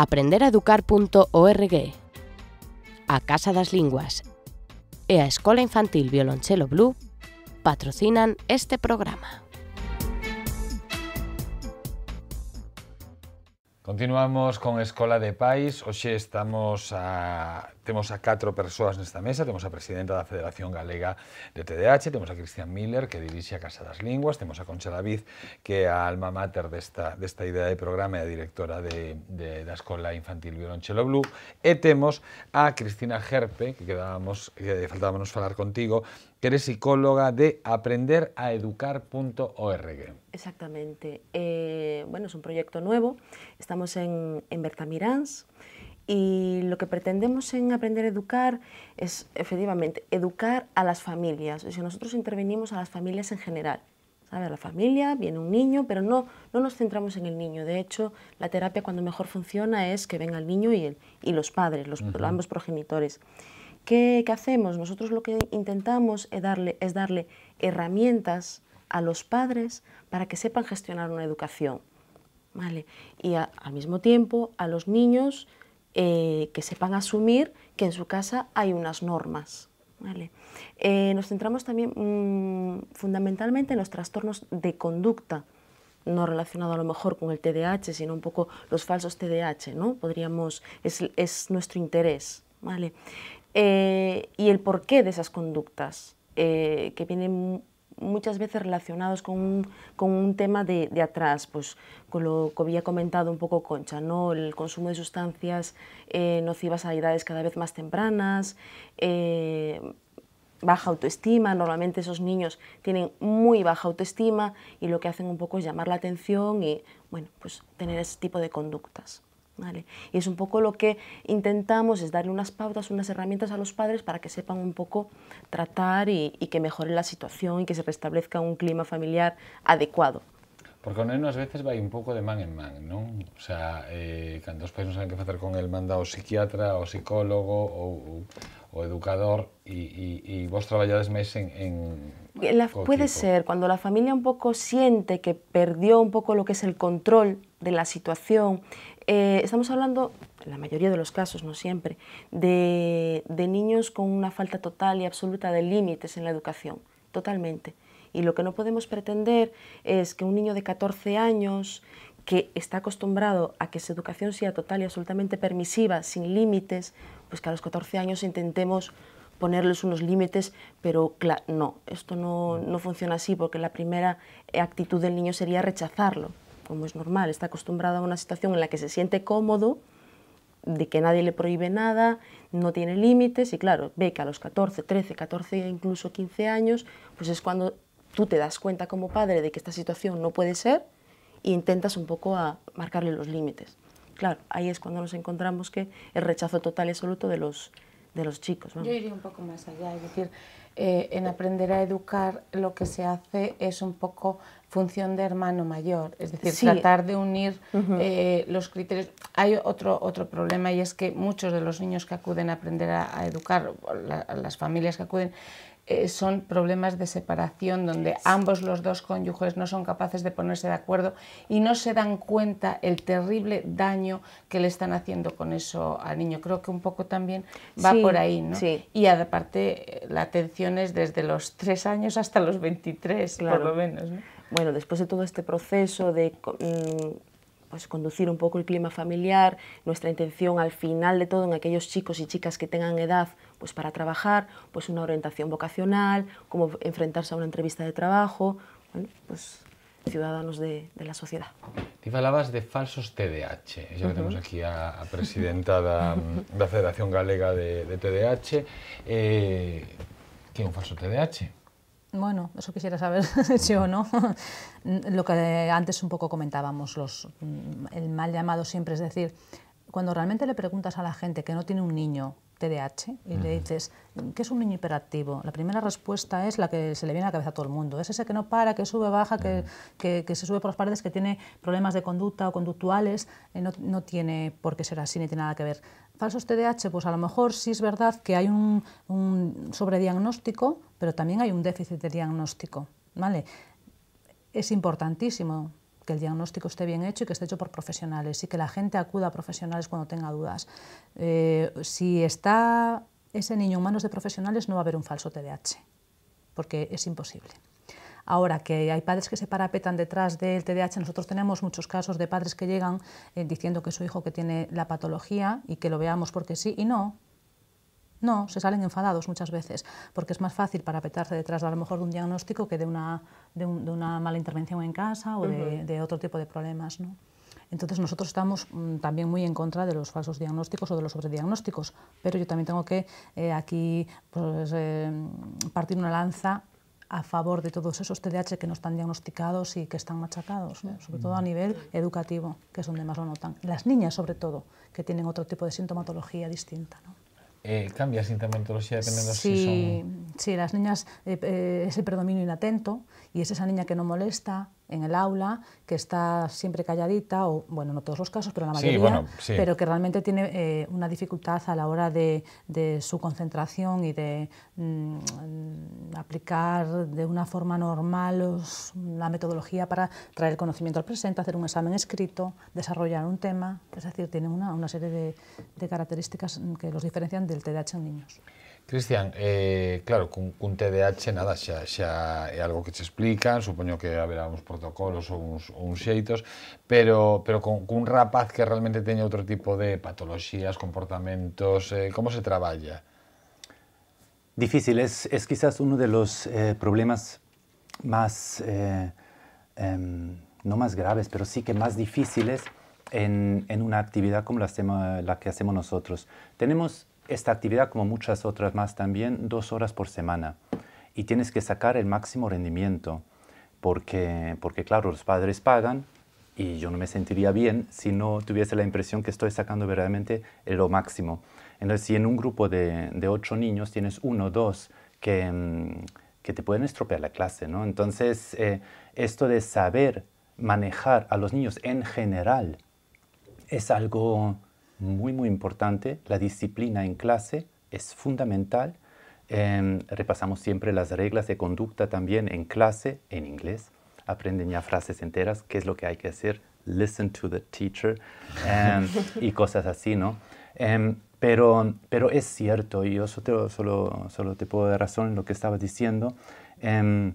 aprenderaeducar.org A Casa das Linguas e a Escola Infantil Violonchelo Blue patrocinan este programa. Continuamos con Escola de Pais. Hoxe estamos a temos a catro persoas nesta mesa, temos a presidenta da Federación Galega de TDAH, temos a Cristian Miller, que dirixe a Casa das Linguas, temos a Concha David, que é a alma mater desta, desta idea de programa e a directora de, de, da Escola Infantil Violonchelo Blue, e temos a Cristina Gerpe, que quedábamos, que faltábamos falar contigo, que eres psicóloga de aprenderaeducar.org. Exactamente. Eh, bueno, es un proyecto nuevo. Estamos en, en Bertamirans y lo que pretendemos en Aprender a Educar es, efectivamente, educar a las familias. O sea, nosotros intervenimos a las familias en general. A la familia, viene un niño, pero no, no nos centramos en el niño. De hecho, la terapia cuando mejor funciona es que venga el niño y, y los padres, los, ambos progenitores. ¿Qué, hacemos? Nosotros lo que intentamos es darle, es darle herramientas a los padres para que sepan gestionar una educación. ¿vale? Y al mismo tiempo a los niños eh, que sepan asumir que en su casa hay unas normas. ¿vale? Eh, nos centramos también mm, fundamentalmente en los trastornos de conducta, no relacionado a lo mejor con el TDAH, sino un poco los falsos TDAH, ¿no? Podríamos, es, es nuestro interés. ¿vale? Eh, y el porqué de esas conductas, eh, que vienen muchas veces relacionados con un, tema de, atrás, pues, con lo que había comentado un poco Concha, el consumo de sustancias eh, nocivas a edades cada vez más tempranas, baja autoestima, normalmente esos niños tienen muy baja autoestima y lo que hacen un poco es llamar la atención y pues, tener ese tipo de conductas. Y es un poco lo que intentamos, es darle unas pautas, unas herramientas a los padres para que sepan un poco tratar y, y que mejore la situación y que se restablezca un clima familiar adecuado. Porque o veces vai un poco de man en man, ¿no? O sea, eh, padres os saben qué hacer con el, manda o psiquiatra, o psicólogo, o educador y, vos trabajáis meses en... puede ser, cuando la familia un poco siente que perdió un poco lo que es el control de la situación, eh, estamos hablando, en la mayoría de los casos, no siempre, de niños con una falta total y absoluta de límites en la educación, totalmente. Y lo que no podemos pretender es que un niño de 14 años que está acostumbrado a que su educación sea total y absolutamente permisiva, sin límites, pues que a los 14 años intentemos ponerles unos límites, pero no, esto no, funciona así porque la primera actitud del niño sería rechazarlo, como es normal, está acostumbrado a una situación en la que se siente cómodo, de que nadie le prohíbe nada, no tiene límites y claro, ve que a los 14, 13, 14 e incluso 15 años, pues es cuando tú te das cuenta como padre de que esta situación no puede ser e intentas un poco a marcarle los límites. Claro, ahí es cuando nos encontramos que el rechazo total y absoluto de los, de los chicos. Yo iría un poco más allá, es decir, eh, en aprender a educar lo que se hace es un poco función de hermano mayor, es decir, tratar de unir eh, los criterios. Hay otro, otro problema y es que muchos de los niños que acuden a aprender a, educar, las familias que acuden, eh, son problemas de separación donde ambos los dos cónyuges no son capaces de ponerse de acuerdo y no se dan cuenta el terrible daño que le están haciendo con eso al niño. Creo que un poco también va por ahí, ¿no? Y aparte eh, la atención es desde los tres años hasta los 23, por lo menos. Bueno, después de todo este proceso de mm, pues, conducir un poco el clima familiar, nuestra intención al final de todo en aquellos chicos y chicas que tengan edad pues, para trabajar, pues una orientación vocacional, cómo enfrentarse a una entrevista de trabajo, pues ciudadanos de, la sociedad. Te hablabas de falsos TDAH, Ya que tenemos aquí a, presidenta de la Federación Galega de, de TDH. Eh, un falso TDAH? Bueno, eso quisiera saber yo, ¿no? Lo que antes un poco comentábamos, los, mm, el mal llamado siempre es decir, cuando realmente le preguntas a la gente que no tiene un niño TDAH y le dices, ¿qué es un niño hiperactivo? La primera respuesta es la que se le viene a la cabeza a todo el mundo. Es ese que no para, que sube, baja, que, se sube por las paredes, que tiene problemas de conducta o conductuales. Eh, no, tiene por qué ser así, ni tiene nada que ver. Falsos TDAH, pues a lo mejor sí es verdad que hay un, sobrediagnóstico, pero también hay un déficit de diagnóstico. ¿vale? Es importantísimo que el diagnóstico esté bien hecho y que esté hecho por profesionales y que la gente acuda a profesionales cuando tenga dudas. Eh, si está ese niño en manos de profesionales no va a haber un falso TDAH, porque es imposible. Ahora que hay padres que se parapetan detrás del TDAH, nosotros tenemos muchos casos de padres que llegan eh, diciendo que su hijo que tiene la patología y que lo veamos porque sí y no, no, se salen enfadados muchas veces, porque es más fácil para petarse detrás de a lo mejor de un diagnóstico que de una, de, una mala intervención en casa o de, otro tipo de problemas. ¿no? Entonces nosotros estamos mm, también muy en contra de los falsos diagnósticos o de los sobrediagnósticos, pero yo también tengo que eh, aquí pues, eh, partir una lanza a favor de todos esos TDAH que no están diagnosticados y que están machacados, sobre todo a mm. nivel educativo, que es donde más lo notan. Las niñas, sobre todo, que tienen otro tipo de sintomatología distinta. ¿no? eh, cambia sintomatología dependiendo de si son... Sí, las niñas eh, eh es el predominio inatento y es esa niña que no molesta en el aula, que está siempre calladita, o bueno, no todos los casos, pero la mayoría, pero que realmente tiene eh, una dificultad a la hora de, de su concentración y de mm, aplicar de una forma normal la metodología para traer conocimiento al presente, hacer un examen escrito, desarrollar un tema, es decir, tiene una, una serie de, de características que los diferencian del TDAH en niños. Cristian, eh, claro, con un TDAH nada, xa, algo que se explica, supongo que habrá unos protocolos o uns, pero, pero con, un rapaz que realmente teña otro tipo de patologías, comportamientos, eh, ¿cómo se trabaja? Difícil, es, quizás uno de los eh, problemas más, em, no más graves, pero sí que más difíciles en, una actividad como la, la que hacemos nosotros. Tenemos esta actividad, como muchas otras más también, dos horas por semana. Y tienes que sacar el máximo rendimiento, porque, porque claro, los padres pagan y yo no me sentiría bien si no tuviese la impresión que estoy sacando verdaderamente lo máximo. Entonces, si en un grupo de, ocho niños tienes uno o dos que, mm, que, te pueden estropear la clase, ¿no? Entonces, eh, esto de saber manejar a los niños en general es algo muy, muy importante. La disciplina en clase es fundamental. Em, repasamos siempre las reglas de conducta también en clase, en inglés. Aprenden ya frases enteras, qué es lo que hay que hacer, listen to the teacher em, y cosas así, ¿no? Em, pero, pero es cierto, y yo solo, solo, solo, te puedo dar razón en lo que estabas diciendo, que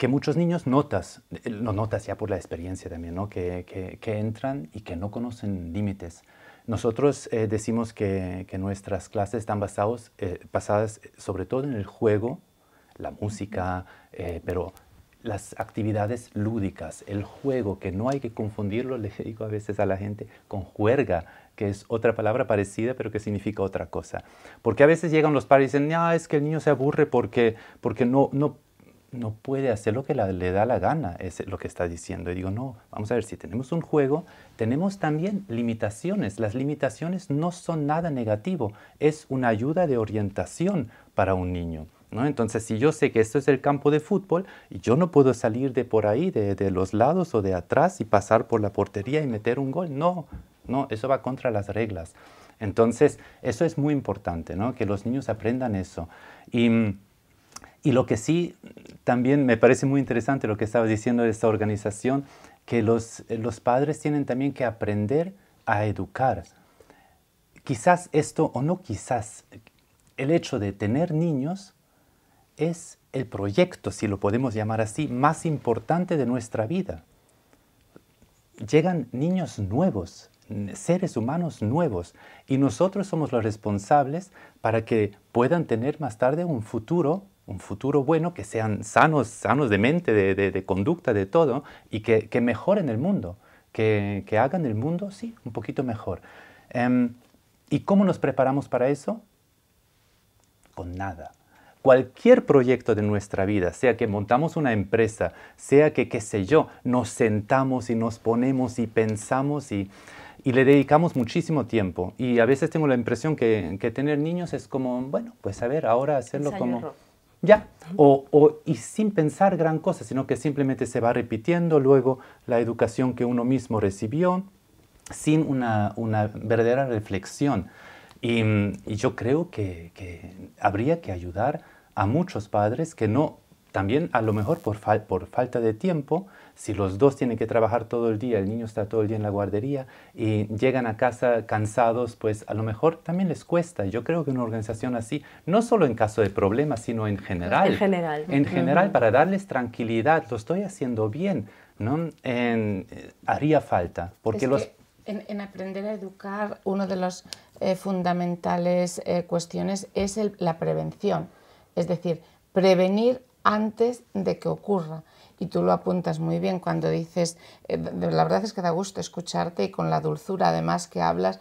que muchos niños notas, eh, lo notas ya por la experiencia también, ¿no? que, entran y que no conocen límites. Nosotros eh, decimos que, nuestras clases están basados, eh, basadas sobre todo en el juego, la música, pero las actividades lúdicas, el juego, que no hay que confundirlo, le digo a veces a la gente, con juerga, que es otra palabra parecida, pero que significa otra cosa. Porque a veces llegan los padres y dicen, ah, es que el niño se aburre porque, porque no, no no puede hacer lo que le da la gana, es lo que está diciendo. Y digo, no, vamos a ver, si tenemos un juego, tenemos también limitaciones. Las limitaciones no son nada negativo, es una ayuda de orientación para un niño. ¿no? Entonces, si yo sé que esto es el campo de fútbol y yo no puedo salir de por ahí, de, los lados o de atrás y pasar por la portería y meter un gol, no, no, eso va contra las reglas. Entonces, eso es muy importante, ¿no? que los niños aprendan eso. Y mm, y lo que sí también me parece muy interesante lo que estaba diciendo de esta organización, que los, los padres tienen también que aprender a educar. Quizás esto, o no quizás, el hecho de tener niños es el proyecto, si lo podemos llamar así, más importante de nuestra vida. Llegan niños nuevos, seres humanos nuevos, y nosotros somos los responsables para que puedan tener más tarde un futuro un futuro bueno, que sean sanos, sanos de mente, de, conducta, de todo, y que, mejoren el mundo, que, hagan el mundo, sí, un poquito mejor. Em, ¿Y cómo nos preparamos para eso? Con nada. Cualquier proyecto de nuestra vida, sea que montamos una empresa, sea que, qué sé yo, nos sentamos y nos ponemos y pensamos y, le dedicamos muchísimo tiempo. Y a veces tengo la impresión que, tener niños es como, bueno, pues a ver, ahora hacerlo como ya, y sin pensar gran cosa, sino que simplemente se va repitiendo luego la educación que uno mismo recibió sin una, verdadera reflexión. Y, yo creo que, habría que ayudar a muchos padres que no, también a lo mejor por falta de tiempo, si los dos tienen que trabajar todo el día, el niño está todo el día en la guardería y llegan a casa cansados, pues a lo mejor también les cuesta. Yo creo que una organización así, no solo en caso de problemas, sino en general. En general. para darles tranquilidad, lo estoy haciendo bien, ¿no? Eh, haría falta, porque los... en, aprender a educar, una de las eh, fundamentales eh, cuestiones es la prevención. Es decir, prevenir antes de que ocurra y tú lo apuntas muy bien cuando dices, eh, la verdad es que da gusto escucharte y con la dulzura además que hablas,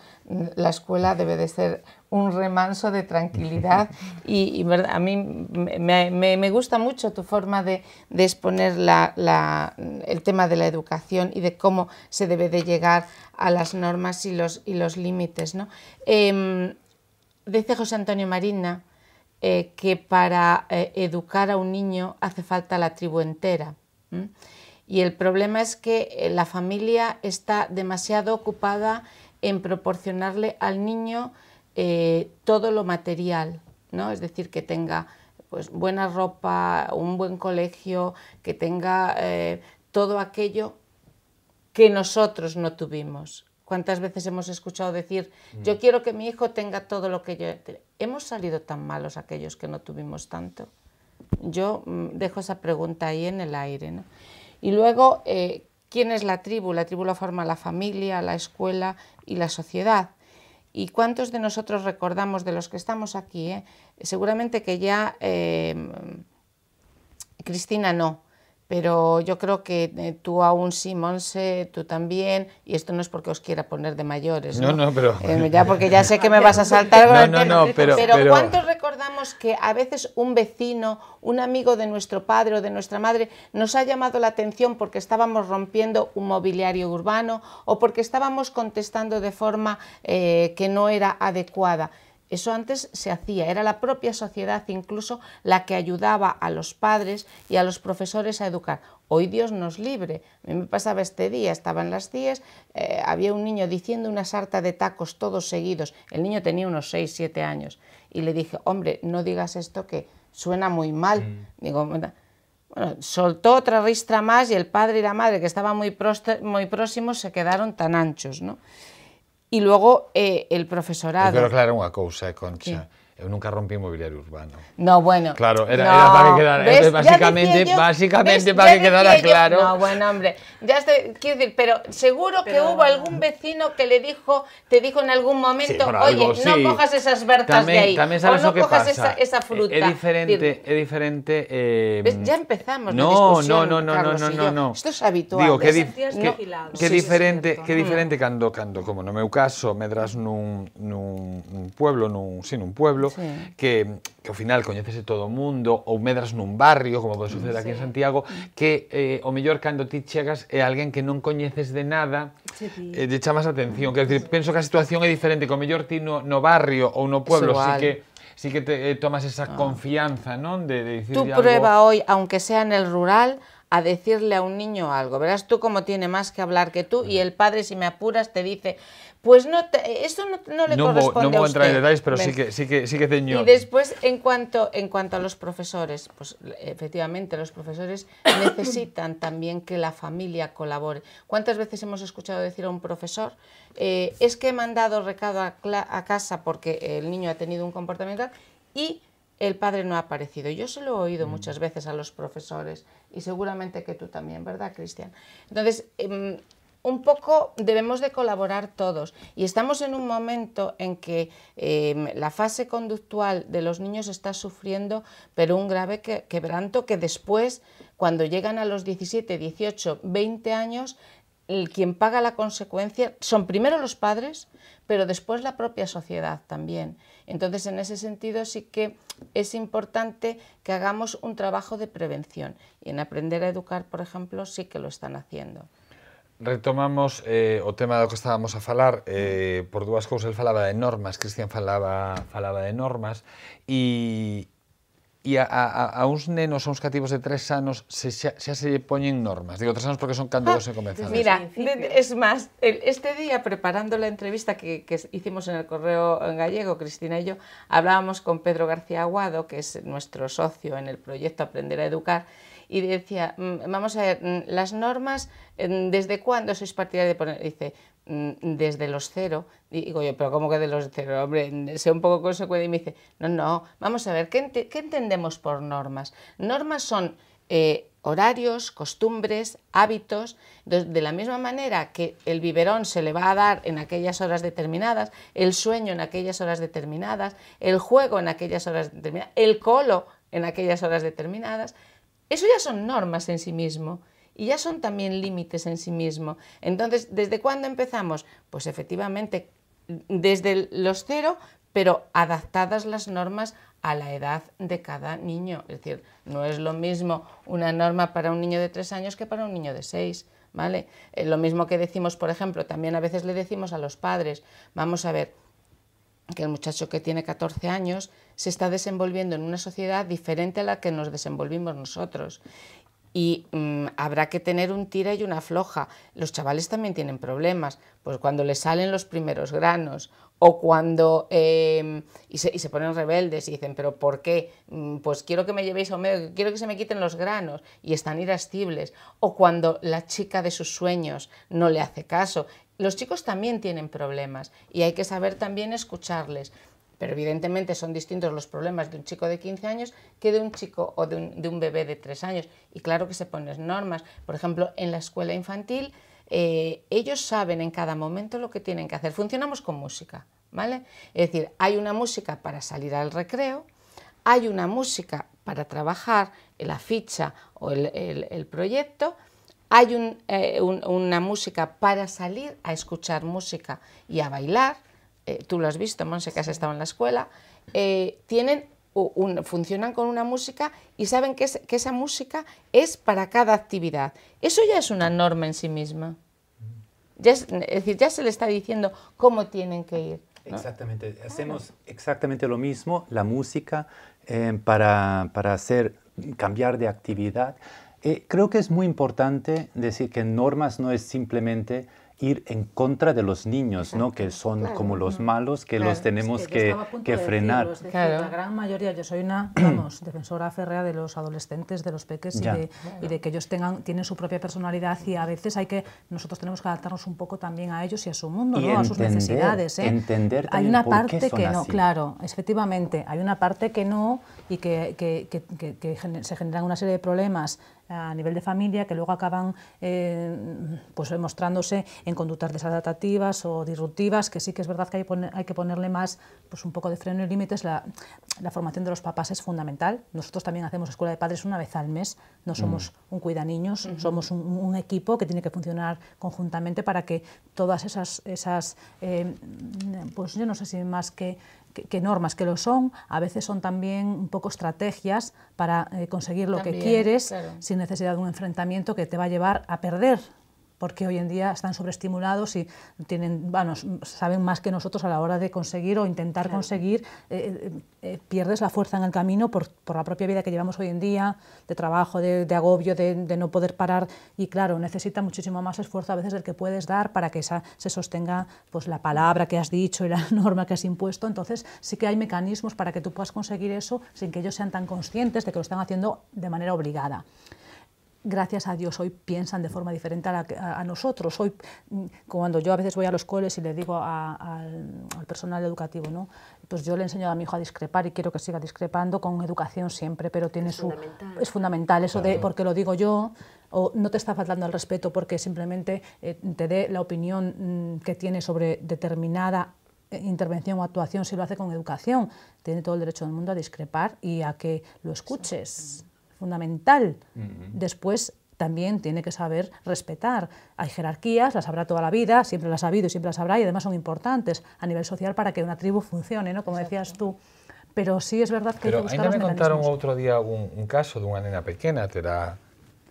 la escuela debe de ser un remanso de tranquilidad y, a mí me, gusta mucho tu forma de, exponer el tema de la educación y de cómo se debe de llegar a las normas y los, y los límites. ¿no? Em, dice José Antonio Marina eh, que para eh, educar a un niño hace falta la tribu entera. Y el problema es que eh, la familia está demasiado ocupada en proporcionarle al niño eh, todo lo material, ¿no? es decir, que tenga pues, buena ropa, un buen colegio, que tenga eh, todo aquello que nosotros no tuvimos. ¿Cuántas veces hemos escuchado decir, mm. yo quiero que mi hijo tenga todo lo que yo... Hemos salido tan malos aquellos que no tuvimos tanto. Yo mm, dejo esa pregunta ahí en el aire. Y luego, eh, ¿quién es la tribu? La tribu la forma la familia, la escuela y la sociedad. ¿Y cuántos de nosotros recordamos de los que estamos aquí? Eh? Seguramente que ya eh, mm, Cristina no, pero yo creo que eh, tú aún sí, Monse, tú también, y esto no es porque os quiera poner de mayores. No, no, pero... Eh, ya porque ya sé que me vas a saltar. no, no, pero, pero, ¿cuántos recordamos que a veces un vecino, un amigo de nuestro padre o de nuestra madre nos ha llamado la atención porque estábamos rompiendo un mobiliario urbano o porque estábamos contestando de forma eh, que no era adecuada? Eso antes se hacía, era la propia sociedad incluso la que ayudaba a los padres y a los profesores a educar. Hoy Dios nos libre. A mí me pasaba este día, estaba en las 10, eh, había un niño diciendo una sarta de tacos todos seguidos. El niño tenía unos 6, 7 años. Y le dije, hombre, no digas esto que suena muy mal. Mm. Digo, bueno, soltó otra ristra más y el padre y la madre, que estaban muy, muy próximos, se quedaron tan anchos, ¿no? y luego eh, el profesorado. Pero claro, aclarar una cosa, Concha nunca rompí inmobiliario urbano. No, bueno. Claro, era, para que quedara. Básicamente, básicamente para que quedara claro. No, bueno, hombre. Ya estoy, quiero decir, pero seguro que hubo algún vecino que le dijo, te dijo en algún momento, oye, no cojas esas vertas de ahí. no cojas Esa, esa, fruta. Es diferente, es diferente. Em, ya empezamos. No, no, no, no, no, no, no, no, Esto es habitual. Digo, qué ¿eh? diferente, qué diferente cuando como no me caso, me das un pueblo, sin un pueblo, sí. que, que ao final coñecese todo o mundo, ou medras nun barrio, como pode suceder aquí en Santiago, que eh, o mellor cando ti chegas é alguén que non coñeces de nada, sí. eh, chamas chamas atención. Quer dizer, penso que a situación é diferente, que o mellor ti no, no barrio ou no pueblo, así que sí que te eh, tomas esa ah. confianza, ¿no? De, de decir Tú algo. prueba hoy, aunque sea en el rural, a decirle a un niño algo. Verás tú cómo tiene más que hablar que tú mm. y el padre, si me apuras, te dice, Pues no te, eso no, le corresponde a entrar en detalles, pero sí que, sí que, sí que Y después, en cuanto, en cuanto a los profesores, pues efectivamente los profesores necesitan también que la familia colabore. ¿Cuántas veces hemos escuchado decir a un profesor, eh, es que he mandado recado a, casa porque el niño ha tenido un comportamiento y el padre no ha aparecido. Yo se lo he oído mm. muchas veces a los profesores y seguramente que tú también, ¿verdad, Cristian? Entonces, em, un poco debemos de colaborar todos y estamos en un momento en que em, la fase conductual de los niños está sufriendo pero un grave quebranto que después cuando llegan a los 17, 18, 20 años quien paga la consecuencia son primero los padres pero después la propia sociedad también. Entonces, en ese sentido sí que es importante que hagamos un trabajo de prevención y en aprender a educar, por ejemplo, sí que lo están haciendo. Retomamos eh, o tema lo que estábamos a falar, eh, por Duas cousas el falaba de normas, Cristian falaba, falaba de normas, y e, y e a, unos nenos, a uns cativos de tres anos, se, xa, se lle poñen normas. Digo tres anos porque son cando ah, se Mira, es más, este día preparando la entrevista que, hicimos en el Correo Gallego, Cristina y yo, hablábamos con Pedro García Aguado, que es nuestro socio en el proyecto Aprender a Educar, y decía, mm, vamos a ver, mm, las normas, mm, ¿desde cuándo sois partidarios de poner? Dice, desde los cero. Digo yo, pero ¿cómo que de los cero? Hombre, sé un poco consecuente. Y me dice, no, no, vamos a ver, ¿qué, entendemos por normas? Normas son eh, horarios, costumbres, hábitos. De la misma manera que el biberón se le va a dar en aquellas horas determinadas, el sueño en aquellas horas determinadas, el juego en aquellas horas determinadas, el colo en aquellas horas determinadas, eso ya son normas en sí mismo y ya son también límites en sí mismo. Entonces, ¿desde cuándo empezamos? Pues efectivamente, desde los cero, pero adaptadas las normas a la edad de cada niño. Es decir, no es lo mismo una norma para un niño de tres años que para un niño de seis. ¿Vale? Eh, lo mismo que decimos, por ejemplo, también a veces le decimos a los padres, vamos a ver, que el muchacho que tiene 14 años se está desenvolviendo en una sociedad diferente a la que nos desenvolvimos nosotros. Y mm, habrá que tener un tira y una floja. Los chavales también tienen problemas, pues cuando les salen los primeros granos o cuando em, y, se, y, se, ponen rebeldes y dicen, pero ¿por qué? Mm, pues quiero que me llevéis a quiero que se me quiten los granos y están irascibles. O cuando la chica de sus sueños no le hace caso los chicos también tienen problemas y hay que saber también escucharles. Pero evidentemente son distintos los problemas de un chico de 15 años que de un chico o de un, bebé de 3 años. Y claro que se ponen normas. Por ejemplo, en la escuela infantil eh, ellos saben en cada momento lo que tienen que hacer. Funcionamos con música, ¿vale? Es decir, hay una música para salir al recreo, hay una música para trabajar la ficha o el proyecto hay eh, una música para salir a escuchar música y a bailar. Eh, tú lo has visto, Monse, que has estado en la escuela. Eh, tienen funcionan con una música y saben que, esa música es para cada actividad. Eso ya es una norma en sí misma. Mm. Ya es, decir, ya se le está diciendo cómo tienen que ir. Exactamente, hacemos exactamente lo mismo, la música, para, para, hacer, cambiar de actividad. Eh, creo que es muy importante decir que normas no es simplemente ir en contra de los niños, ¿no? que son como los malos, que los tenemos que, frenar. La gran mayoría, yo soy una defensora férrea de los adolescentes, de los peques y de, que ellos tengan, tienen su propia personalidad y a veces hay que, nosotros tenemos que adaptarnos un poco también a ellos y a su mundo, ¿no? a sus necesidades. ¿eh? Entender hay una parte que no, claro, efectivamente, hay una parte que no y que, que se generan una serie de problemas a nivel de familia que luego acaban eh, pues mostrándose en conductas desadaptativas o disruptivas, que sí que es verdad que hay, hay que ponerle más pues un poco de freno y límites. La, formación de los papás es fundamental. Nosotros también hacemos escuela de padres una vez al mes. No somos mm. un cuida somos un, equipo que tiene que funcionar conjuntamente para que todas esas, esas eh, pues yo no sé si más que que, normas, que lo son, a veces son también un poco estrategias para eh, conseguir lo que quieres sin necesidad de un enfrentamiento que te va a llevar a perder porque hoy en día están sobreestimulados y tienen, saben más que nosotros a la hora de conseguir o intentar conseguir, eh, eh, eh, pierdes la fuerza en el camino por, la propia vida que llevamos hoy en día, de trabajo, de, agobio, de, no poder parar y claro, necesita muchísimo más esfuerzo a veces del que puedes dar para que esa, se sostenga pues, la palabra que has dicho y la norma que has impuesto, entonces sí que hay mecanismos para que tú puedas conseguir eso sin que ellos sean tan conscientes de que lo están haciendo de manera obligada gracias a Dios, hoy piensan de forma diferente a, nosotros. Hoy, mm, cuando yo a veces voy a los coles y le digo al, personal educativo, ¿no? pues yo le enseño a mi hijo a discrepar y quiero que siga discrepando con educación siempre, pero tiene es su... Fundamental. Es fundamental eso de porque lo digo yo, o no te está faltando al respeto porque simplemente eh, te dé la opinión mm, que tiene sobre determinada eh, intervención o actuación si lo hace con educación. Tiene todo el derecho del mundo a discrepar y a que lo escuches fundamental. Después también tiene que saber respetar. Hay jerarquías, las habrá toda la vida, siempre las ha habido y siempre las habrá, y además son importantes a nivel social para que una tribu funcione, ¿no? como decías tú. Pero sí es verdad que... hay que a me contaron otro día un, caso de una nena pequeña, te era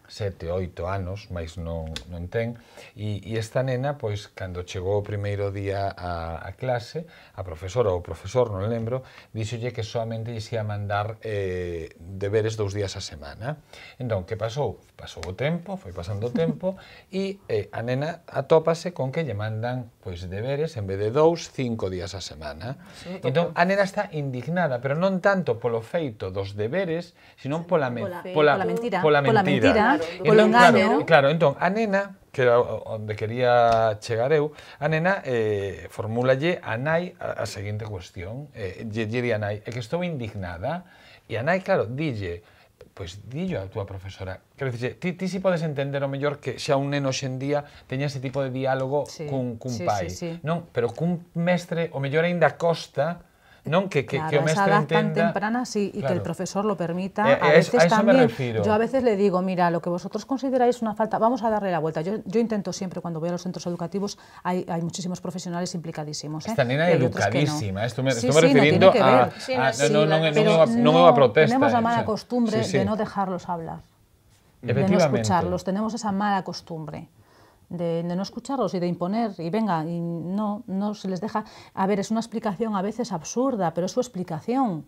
sete, oito anos, máis non, non ten, e, e esta nena, pois, cando chegou o primeiro día a, a clase, a profesora ou profesor, non lembro, díxolle que solamente lle ia mandar eh, deberes dous días a semana. Entón, que pasou? Pasou o tempo, foi pasando o tempo, e eh, a nena atópase con que lle mandan pois, deberes, en vez de dous, cinco días a semana. Sí, entón, a nena está indignada, pero non tanto polo feito dos deberes, sino pola, pola, pola, pola, pola mentira. Pola mentira. Pola mentira lo engaño. Claro, claro, entón, a nena que era onde quería chegar eu, a nena eh, formúlalle a nai a, a seguinte cuestión, eh, lle diría a nai, é que estou indignada, e a nai, claro, dille, pois dillo a túa profesora, quero dicir, ti, ti si podes entender o mellor que xa un neno xendía teña ese tipo de diálogo sí, cun, cun sí, pai, sí, sí. non? Pero cun mestre, o mellor ainda costa ¿no? Que, que, claro, que tan temprana, sí, y que el profesor lo permita. Eh, a veces eso también, me yo a veces le digo, mira, lo que vosotros consideráis una falta, vamos a darle la vuelta. Yo, yo intento siempre, cuando voy a los centros educativos, hay, hay muchísimos profesionales implicadísimos. ¿eh? Esta nena educadísima, ¿eh? esto me, sí, estoy refiriendo a, No, no, me va, a protestar. Tenemos la mala costumbre de no dejarlos hablar, de no escucharlos, tenemos esa mala costumbre de, no escucharlos y de imponer y venga, y no, no se les deja. A ver, es una explicación a veces absurda, pero es su explicación.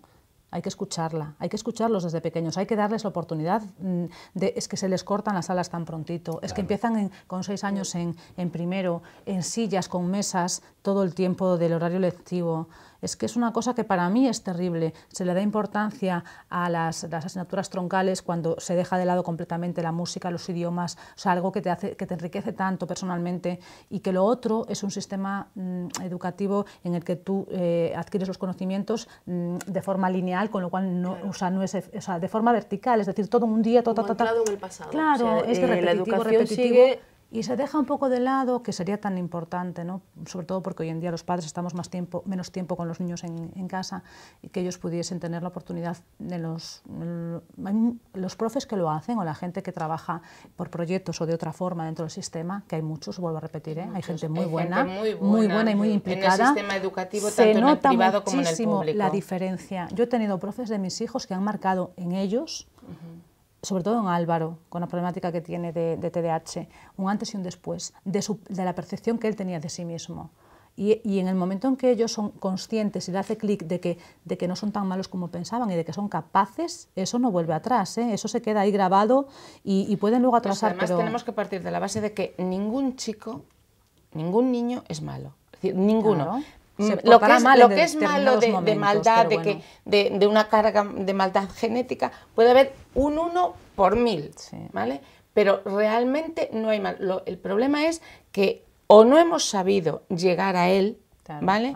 Hay que escucharla, hay que escucharlos desde pequeños, hay que darles la oportunidad mm, de, es que se les cortan las alas tan prontito, es que empiezan con seis años en primero, en sillas, con mesas, todo el tiempo del horario lectivo. Es que es una cosa que para mí es terrible. Se le da importancia a las, asignaturas troncales cuando se deja de lado completamente la música, los idiomas, o sea, algo que te, hace, que te enriquece tanto personalmente y que lo otro es un sistema mm, educativo en el que tú eh, adquieres los conocimientos mm, de forma lineal, con lo cual no, o sea, no es, o sea, de forma vertical, es decir, todo un día, todo, todo, todo. el pasado. Claro, y se deja un poco de lado, que sería tan importante, ¿no? sobre todo porque hoy en día los padres estamos más tiempo, menos tiempo con los niños en, casa, y que ellos pudiesen tener la oportunidad de los, los profes que lo hacen o la gente que trabaja por proyectos o de otra forma dentro del sistema, que hay muchos, vuelvo a repetir, ¿eh? hay gente, muy, buena, muy, buena, muy buena, y muy implicada. En el sistema educativo, tanto en el privado como en el público. la diferencia. Yo he tenido profes de mis hijos que han marcado en ellos sobre todo en Álvaro, con la problemática que tiene de, TDAH, un antes y un después, de, la percepción que él tenía de sí mismo. Y, en el momento en que ellos son conscientes y le hace clic de que, no son tan malos como pensaban y de que son capaces, eso no vuelve atrás, ¿eh? eso se queda ahí grabado y, pueden luego atrasar. además, tenemos que partir de la base de que ningún chico, ningún niño es malo. ninguno. Mm, lo que es, malo de, maldad, de, que, de, una carga de maldad genética, puede haber un uno por mil, ¿vale? Pero realmente no hay mal. el problema es que o no hemos sabido llegar a él, ¿vale?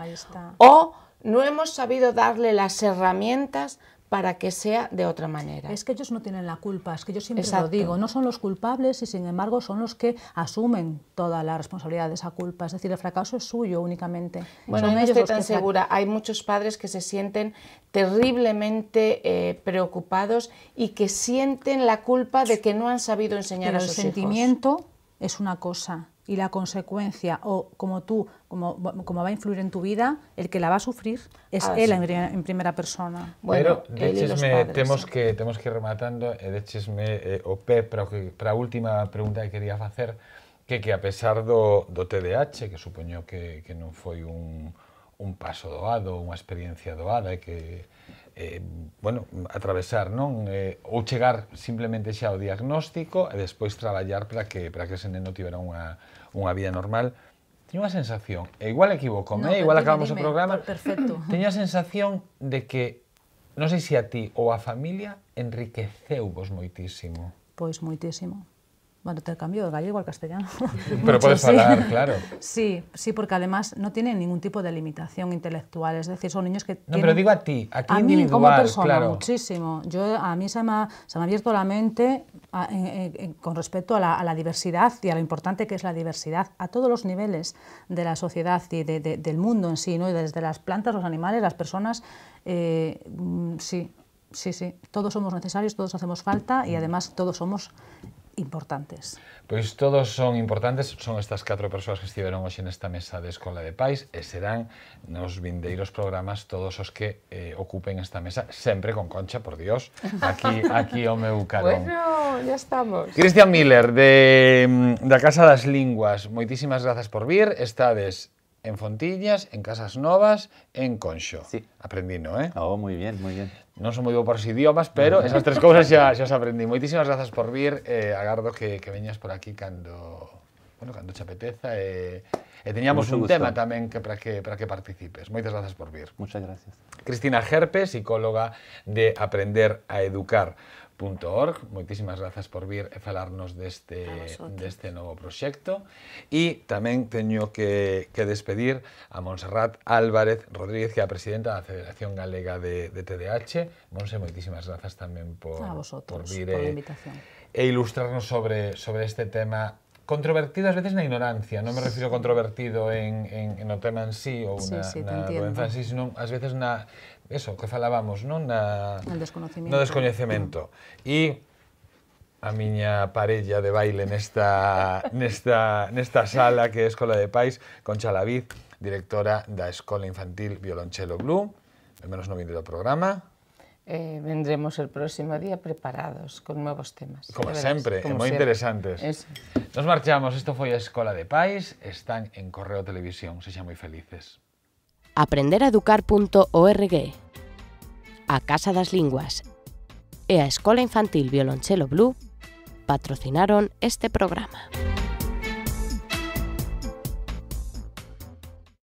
O no hemos sabido darle las herramientas para que sea de otra manera. Es que ellos no tienen la culpa, es que yo siempre lo digo, no son los culpables y sin embargo son los que asumen toda la responsabilidad de esa culpa, es decir, el fracaso es suyo únicamente. Bueno, no estoy tan segura, hay muchos padres que se sienten terriblemente eh, preocupados y que sienten la culpa de que no han sabido enseñar a sus hijos. El sentimiento es una cosa, y la consecuencia o como tú, como, como, va a influir en tu vida, el que la va a sufrir es ah, él sí. en, en, primera persona. Bueno, Pero, de chisme, padres, temos sí. que temos que ir rematando, e eh, de chisme eh, o pé para, para a última pregunta que quería hacer, que que a pesar do, do TDAH, que supoño que, que non foi un, un paso doado, unha experiencia doada, e eh, que eh, bueno, atravesar, non? Eh, ou chegar simplemente xa ao diagnóstico e despois traballar para que para que ese neno tivera unha unha vida normal. Teño unha sensación, e igual equivoco, no, eh? igual dime, acabamos dime, o programa. Perfecto. Teño a sensación de que non sei se a ti ou a familia enriqueceu vos moitísimo. Pois moitísimo. Bueno, te cambio de gallego al castellano. Pero puedes hablar, claro. Sí, sí, porque además no tienen ningún tipo de limitación intelectual. Es decir, son niños que. No, pero digo a ti, a ti a mí como persona, claro. muchísimo. Yo, a mí se me ha, se me ha abierto la mente con respecto a la, diversidad y a lo importante que es la diversidad a todos los niveles de la sociedad y del mundo en sí, ¿no? Y desde las plantas, los animales, las personas. Eh, mm, sí, sí, sí. Todos somos necesarios, todos hacemos falta y además todos somos importantes. Pois todos son importantes, son estas catro persoas que estiveron hoxe nesta mesa de Escola de Pais e serán nos vindeiros programas todos os que eh, ocupen esta mesa, sempre con Concha, por Dios, aquí aquí o meu carón. Bueno, ya estamos. Cristian Miller, de, mm, da Casa das Linguas, moitísimas grazas por vir, estades en Fontillas, en Casas Novas, en Conxo. Sí. Aprendí, ¿no, eh? Oh, muy bien, muy bien. No son muy bo por los idiomas, pero esas tres cosas ya ya os aprendí. Muchísimas gracias por vir, eh, agardo que, venías por aquí cuando bueno, cuando chapeteza. Eh, eh, teníamos un tema también que para que para que participes. Muchas gracias por vir. Muchas gracias. Cristina Gerpe, psicóloga de Aprender a Educar org gracias por vir a falarnos este, de este nuevo proyecto y también tengo que, que despedir a Monserrat Álvarez Rodríguez, que é a presidenta la Federación Galega de, Tdh TDAH. Monse, muchísimas grazas tamén por, venir e, e, ilustrarnos sobre, sobre este tema Controvertido ás veces na ignorancia, non me refiro controvertido en, en, en o tema en sí ou na, sí, sí, na doenza en sí, sino ás veces na, eso, que falábamos, non? Na, desconocimiento. No descoñecemento. E a miña parella de baile nesta, nesta, nesta sala que é Escola de Pais, Concha Laviz, directora da Escola Infantil Violonchelo Blue, menos no vídeo do programa, Eh, vendremos el próximo día preparados con nuevos temas. Como verás, sempre, como moi interesantes. Eso. Nos marchamos, isto foi a Escola de Pais, están en Correo Televisión, sexan moi felices. Aprenderaeducar.org A Casa das Linguas e a Escola Infantil Violonchelo Blue patrocinaron este programa.